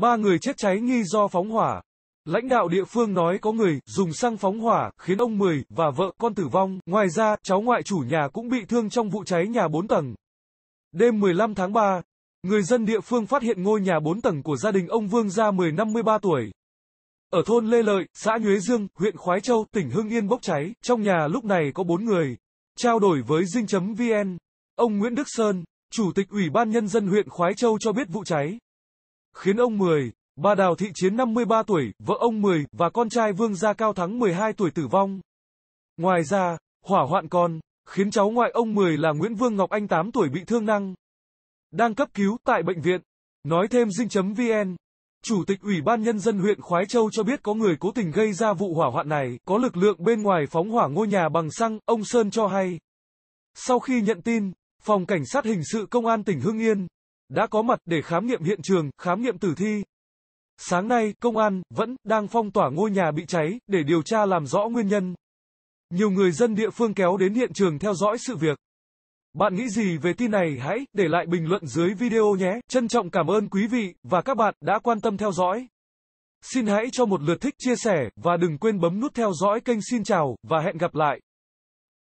Ba người chết cháy nghi do phóng hỏa. Lãnh đạo địa phương nói có người dùng xăng phóng hỏa khiến ông Mười và vợ con tử vong. Ngoài ra, cháu ngoại chủ nhà cũng bị thương trong vụ cháy nhà 4 tầng. Đêm 15 tháng 3, người dân địa phương phát hiện ngôi nhà 4 tầng của gia đình ông Vương Gia Mười 53 tuổi. Ở thôn Lê Lợi, xã Nhuế Dương, huyện Khói Châu, tỉnh Hưng Yên bốc cháy. Trong nhà lúc này có 4 người. Trao đổi với dinh.vn, ông Nguyễn Đức Sơn, Chủ tịch Ủy ban Nhân dân huyện Khói Châu cho biết vụ cháy khiến ông 10, bà Đào Thị Chiến 53 tuổi, vợ ông 10 và con trai Vương Gia Cao Thắng 12 tuổi tử vong. Ngoài ra, hỏa hoạn còn khiến cháu ngoại ông 10 là Nguyễn Vương Ngọc Anh 8 tuổi bị thương nặng. Đang cấp cứu tại bệnh viện. Nói thêm dinh.vn. Chủ tịch Ủy ban Nhân dân huyện Khói Châu cho biết có người cố tình gây ra vụ hỏa hoạn này, có lực lượng bên ngoài phóng hỏa ngôi nhà bằng xăng, ông Sơn cho hay. Sau khi nhận tin, Phòng Cảnh sát Hình sự Công an tỉnh Hưng Yên, đã có mặt để khám nghiệm hiện trường, khám nghiệm tử thi. Sáng nay, công an vẫn đang phong tỏa ngôi nhà bị cháy để điều tra làm rõ nguyên nhân. Nhiều người dân địa phương kéo đến hiện trường theo dõi sự việc. Bạn nghĩ gì về tin này hãy để lại bình luận dưới video nhé. Trân trọng cảm ơn quý vị và các bạn đã quan tâm theo dõi. Xin hãy cho một lượt thích chia sẻ và đừng quên bấm nút theo dõi kênh xin chào và hẹn gặp lại.